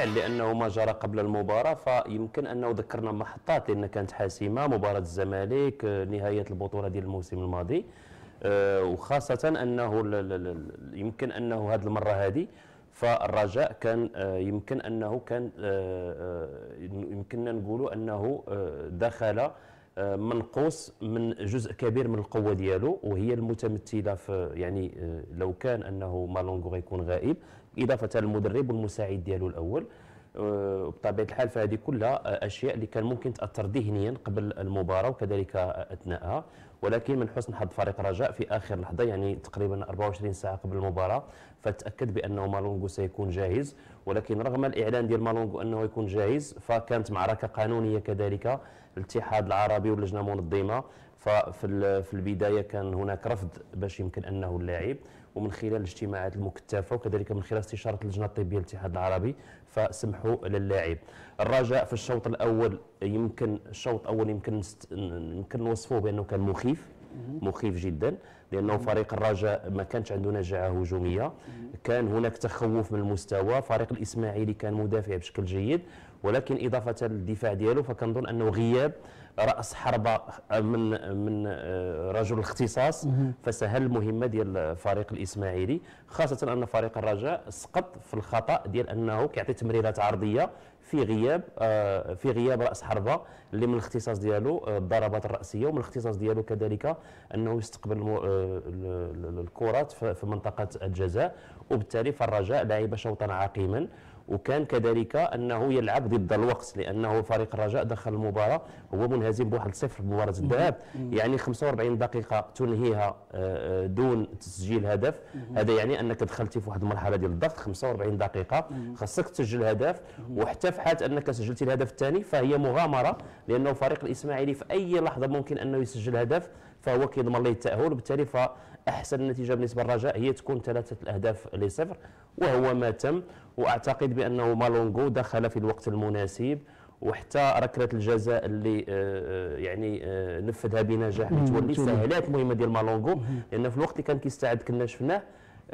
بالفعل لانه ما جرى قبل المباراه فيمكن انه ذكرنا محطات لان كانت حاسمه مباراه الزمالك آه، نهايه البطوله ديال الموسم الماضي آه، وخاصه انه يمكن انه هذه المره هذه فالرجاء كان آه، يمكن انه كان يمكننا نقولوا انه دخل منقوص من جزء كبير من القوه ديالو وهي المتمثله في يعني آه، لو كان انه مالونغو غيكون غائب اضافه للمدرب والمساعد ديالو الاول آه، بطبيعه الحال فهذه كلها آه، اشياء اللي كان ممكن تاثر ذهنيا قبل المباراه وكذلك اثناءها ولكن من حسن حظ فريق رجاء في اخر لحظه يعني تقريبا 24 ساعه قبل المباراه فتاكد بانه مالونغو سيكون جاهز ولكن رغم الاعلان ديال مالونغو انه يكون جاهز فكانت معركه قانونيه كذلك الاتحاد العربي واللجنه المنظمه ففي في البدايه كان هناك رفض باش يمكن انه اللاعب ومن خلال الاجتماعات المكثفه وكذلك من خلال استشاره اللجنه الطبيه للاتحاد العربي فسمحوا للاعب الرجاء في الشوط الاول يمكن الشوط الاول يمكن يمكن نوصفوه بانه كان مخيف مخيف جدا لانه فريق الرجاء ما كانش عنده نجاعه هجوميه كان هناك تخوف من المستوى فريق الاسماعيلي كان مدافع بشكل جيد ولكن اضافه للدفاع ديالو فكنظن انه غياب راس حربه آه، من من آه، رجل الاختصاص فسهل المهمه ديال فريق الاسماعيلي خاصه ان فريق الرجاء سقط في الخطا ديال انه كيعطي تمريرات عرضيه في غياب آه، في غياب راس حربه اللي من الاختصاص ديالو الضربات الراسيه ومن الاختصاص ديالو كذلك انه يستقبل الكرات في منطقه الجزاء وبالتالي فالرجاء لعب شوطا عقيما وكان كذلك انه يلعب ضد الوقت لانه فريق الرجاء دخل المباراه هو منهزم بواحد صفر مباراه الذهاب يعني 45 دقيقه تنهيها آه، دون تسجيل هدف هذا يعني انك دخلتي في واحد المرحله ديال الضغط 45 دقيقه خاصك تسجل هدف وحتى في حاله انك سجلتي الهدف الثاني فهي مغامره لانه فريق الاسماعيلي في اي لحظه ممكن انه يسجل هدف فهو كيضمن ليه التاهل وبالتالي فاحسن نتيجه بالنسبه للرجاء هي تكون ثلاثه الاهداف لصفر وهو ما تم واعتقد بانه مالونغو دخل في الوقت المناسب وحتى ركله الجزاء اللي آه، آه، يعني آه، نفذها بنجاح متولي سهلات مهمه ديال مالونغو لان في الوقت اللي كان كيستعد كنا شفناه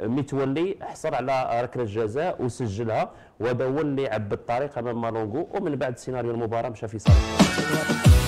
متولي حصل على ركله الجزاء وسجلها وهذا هو اللي عبد الطريق امام مالونغو ومن بعد سيناريو المباراه مشى في صالح